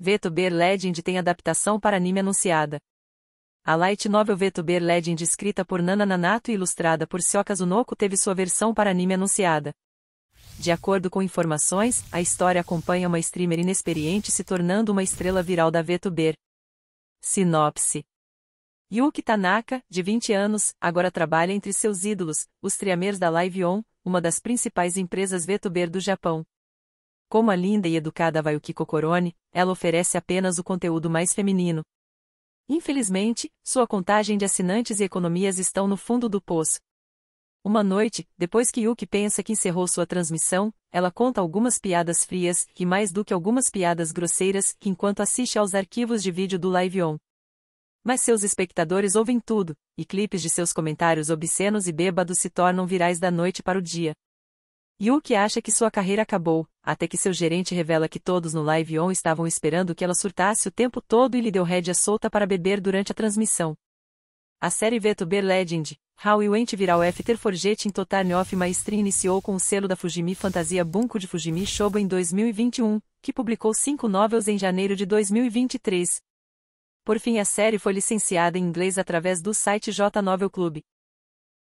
Vtuber Legend tem adaptação para anime anunciada. A light novel Vtuber Legend escrita por Nana Nanato e ilustrada por Sioka Zunoko teve sua versão para anime anunciada. De acordo com informações, a história acompanha uma streamer inexperiente se tornando uma estrela viral da Vtuber. Sinopse Yuki Tanaka, de 20 anos, agora trabalha entre seus ídolos, os triamers da Live On, uma das principais empresas Vtuber do Japão. Como a linda e educada Vayukiko Corone, ela oferece apenas o conteúdo mais feminino. Infelizmente, sua contagem de assinantes e economias estão no fundo do poço. Uma noite, depois que Yuki pensa que encerrou sua transmissão, ela conta algumas piadas frias e mais do que algumas piadas grosseiras enquanto assiste aos arquivos de vídeo do Live On. Mas seus espectadores ouvem tudo, e clipes de seus comentários obscenos e bêbados se tornam virais da noite para o dia. Yuki acha que sua carreira acabou, até que seu gerente revela que todos no Live On estavam esperando que ela surtasse o tempo todo e lhe deu rédea solta para beber durante a transmissão. A série Veto VTuber Legend, How You Went Viral After Forgetting Total Off Maestri iniciou com o selo da Fujimi Fantasia Bunko de Fujimi Shobo em 2021, que publicou cinco novels em janeiro de 2023. Por fim a série foi licenciada em inglês através do site J Novel Club.